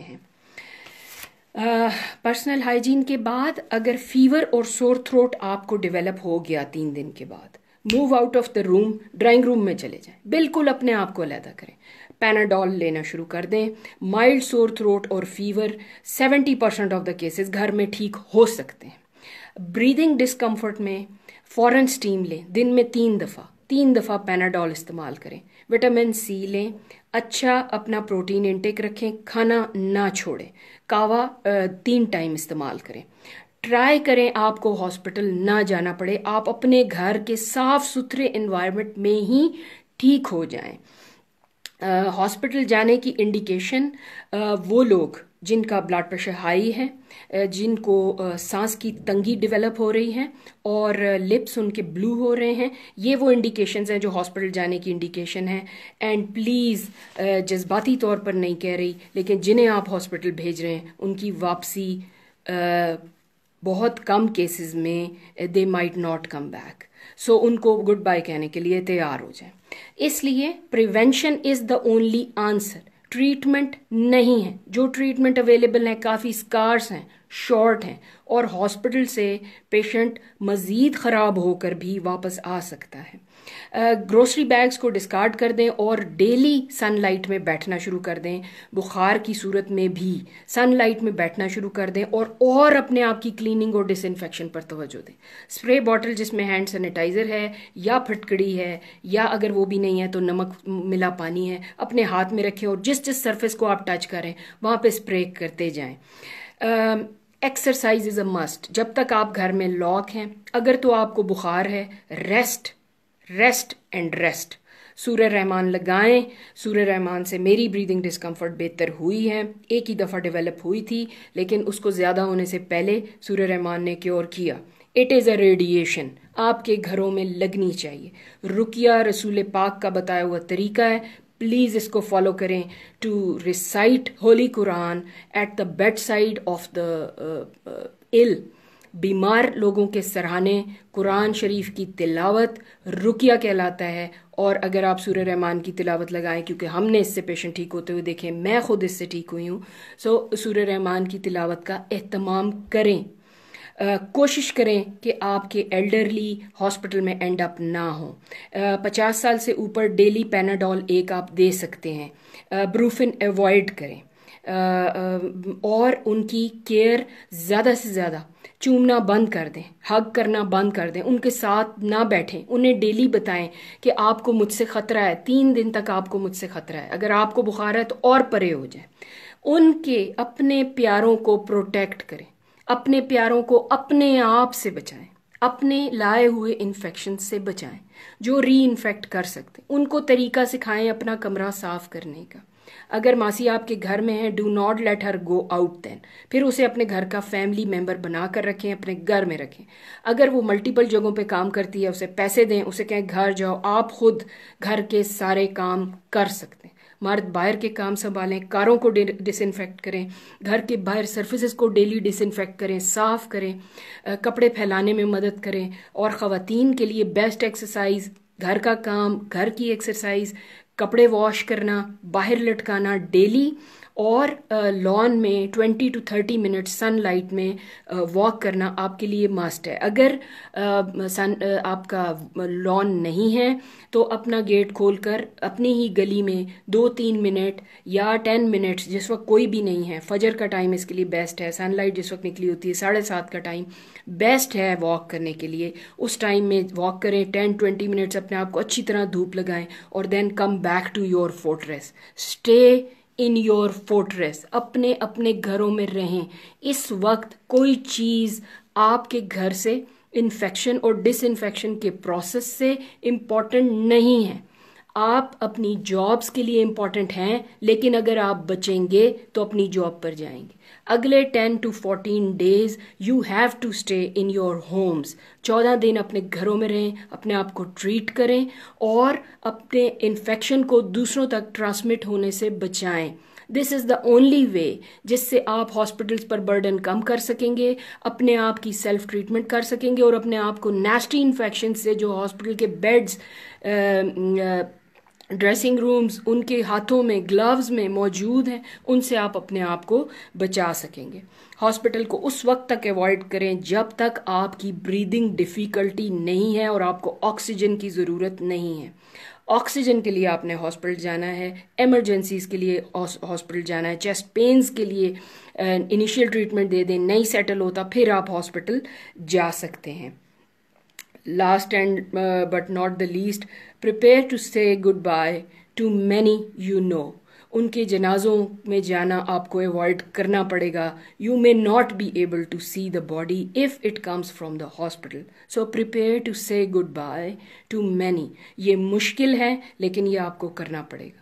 हैं personal hygiene के बाद अगर फीवर और सोर थ्रोट आपको डेवलप हो गया तीन दिन के बाद move out of the room drawing room में चले जाएं बिल्कुल अपने आप को अलहदा करें पैनाडॉल लेना शुरू कर दें माइल्ड सोर थ्रोट और fever 70 percent of the cases घर में ठीक हो सकते हैं ब्रीदिंग डिस्कम्फर्ट में फॉरन स्टीम लें दिन में तीन दफ़ा तीन दफ़ा पैनाडॉल इस्तेमाल करें विटामिन सी लें अच्छा अपना प्रोटीन इनटेक रखें खाना ना छोड़ें कावा तीन टाइम इस्तेमाल करें ट्राई करें आपको हॉस्पिटल ना जाना पड़े आप अपने घर के साफ सुथरे इन्वायरमेंट में ही ठीक हो जाएं हॉस्पिटल जाने की इंडिकेशन वो लोग जिनका ब्लड प्रेशर हाई है जिनको सांस की तंगी डेवलप हो रही है और लिप्स उनके ब्लू हो रहे हैं ये वो इंडिकेशंस हैं जो हॉस्पिटल जाने की इंडिकेशन है एंड प्लीज़ जज्बाती तौर पर नहीं कह रही लेकिन जिन्हें आप हॉस्पिटल भेज रहे हैं उनकी वापसी बहुत कम केसेस में they might not come back so उनको गुड बाय कहने के लिए तैयार हो जाए इसलिए prevention is the only answer treatment नहीं है जो ट्रीटमेंट अवेलेबल है काफ़ी स्कार्स हैं शॉर्ट हैं और हॉस्पिटल से पेशेंट मज़ीद ख़राब होकर भी वापस आ सकता है ग्रोसरी बैग्स को डिस्कार्ड कर दें और डेली सनलाइट में बैठना शुरू कर दें बुखार की सूरत में भी सनलाइट में बैठना शुरू कर दें और और अपने आप की क्लीनिंग और डिसइनफेक्शन पर तोज्जो दें स्प्रे बॉटल जिसमें हैंड सैनिटाइज़र है या फटकड़ी है या अगर वो भी नहीं है तो नमक मिला पानी है अपने हाथ में रखें और जिस जिस सरफेस को आप टच करें वहाँ पर स्प्रे करते जाएँ एक्सरसाइज इज़ अ मस्ट जब तक आप घर में लॉक हैं अगर तो आपको बुखार है रेस्ट रेस्ट एंड रेस्ट सूर्य रहमान लगाएं सूर्य रहमान से मेरी ब्रीदिंग डिस्कम्फर्ट बेहतर हुई है एक ही दफ़ा डेवलप हुई थी लेकिन उसको ज़्यादा होने से पहले सूर्य रहमान ने क्योर किया इट इज़ अ रेडिएशन आपके घरों में लगनी चाहिए रुकिया रसूल पाक का बताया हुआ तरीका है प्लीज़ इसको फॉलो करें to recite holy Quran at the bedside of the ill बीमार लोगों के सराहने कुरान शरीफ की तिलावत रुकिया कहलाता है और अगर आप सूर्य रहमान की तिलावत लगाएं क्योंकि हमने इससे पेशेंट ठीक होते हुए देखे मैं खुद इससे ठीक हुई हूँ सो सूर्य रहमान की तिलावत का अहतमाम करें कोशिश करें कि आपके एल्डरली हॉस्पिटल में एंड अप ना हो पचास साल से ऊपर डेली पेनाडॉल एक आप दे सकते हैं ब्रूफिन अवॉइड करें और उनकी केयर ज़्यादा से ज़्यादा चूमना बंद कर दें हग करना बंद कर दें उनके साथ ना बैठें उन्हें डेली बताएं कि आपको मुझसे ख़तरा है तीन दिन तक आपको मुझसे ख़तरा है अगर आपको बुखार है तो और परे हो जाए उनके अपने प्यारों को प्रोटेक्ट करें अपने प्यारों को अपने आप से बचाएं अपने लाए हुए इन्फेक्शन से बचाएं जो री इन्फेक्ट कर सकते उनको तरीका सिखाएं अपना कमरा साफ करने का अगर मासी आपके घर में है do not let her go out then फिर उसे अपने घर का फैमिली मेंबर बनाकर रखें अपने घर में रखें अगर वो मल्टीपल जगहों पे काम करती है उसे पैसे दें उसे कहें घर जाओ आप खुद घर के सारे काम कर सकते हैं मर्द बाहर के काम संभालें कारों को डिसइनफेक्ट करें घर के बाहर सर्फिसज़ को डेली डिसइनफेक्ट करें साफ़ करें कपड़े फैलाने में मदद करें और ख़वान के लिए बेस्ट एक्सरसाइज घर का काम घर की एक्सरसाइज कपड़े वॉश करना बाहर लटकाना डेली और लॉन में 20 टू 30 मिनट सनलाइट में वॉक करना आपके लिए मस्ट है अगर सन आपका लॉन नहीं है तो अपना गेट खोलकर अपनी ही गली में दो तीन मिनट या टेन मिनट्स जिस वक्त कोई भी नहीं है फजर का टाइम इसके लिए बेस्ट है सनलाइट जिस वक्त निकली होती है साढ़े सात का टाइम बेस्ट है वॉक करने के लिए उस टाइम में वॉक करें टेन ट्वेंटी मिनट्स अपने आप को अच्छी तरह धूप लगाएं और then come back to your fortress stay in your fortress अपने अपने घरों में रहें इस वक्त कोई चीज़ आपके घर से इन्फेक्शन और डिसइंफेक्शन के प्रोसेस से इम्पॉर्टेंट नहीं है आप अपनी जॉब्स के लिए इम्पॉर्टेंट हैं लेकिन अगर आप बचेंगे तो अपनी जॉब पर जाएंगे अगले ten to fourteen days you have to stay in your homes चौदह दिन अपने घरों में रहें अपने आप को ट्रीट करें और अपने इन्फेक्शन को दूसरों तक ट्रांसमिट होने से बचाएं this is the only way जिससे आप हॉस्पिटल्स पर बर्डन कम कर सकेंगे अपने आप की सेल्फ ट्रीटमेंट कर सकेंगे और अपने आप को नेस्टी इन्फेक्शन से जो हॉस्पिटल के बेड्स ड्रेसिंग रूम्स उनके हाथों में ग्लव्स में मौजूद हैं उनसे आप अपने आप को बचा सकेंगे हॉस्पिटल को उस वक्त तक अवॉइड करें जब तक आपकी ब्रीदिंग डिफ़िकल्टी नहीं है और आपको ऑक्सीजन की ज़रूरत नहीं है ऑक्सीजन के लिए आपने हॉस्पिटल जाना है एमरजेंसीज़ के लिए हॉस्पिटल जाना है चेस्ट पेन्स के लिए इनिशियल ट्रीटमेंट दे दें नहीं सेटल होता फिर आप हॉस्पिटल जा सकते हैं Last and uh, but not the least, prepare to say goodbye to many you know. उनके जनाजों में जाना आपको अवॉइड करना पड़ेगा you may not be able to see the body if it comes from the hospital so prepare to say goodbye to many ये मुश्किल है लेकिन ये आपको करना पड़ेगा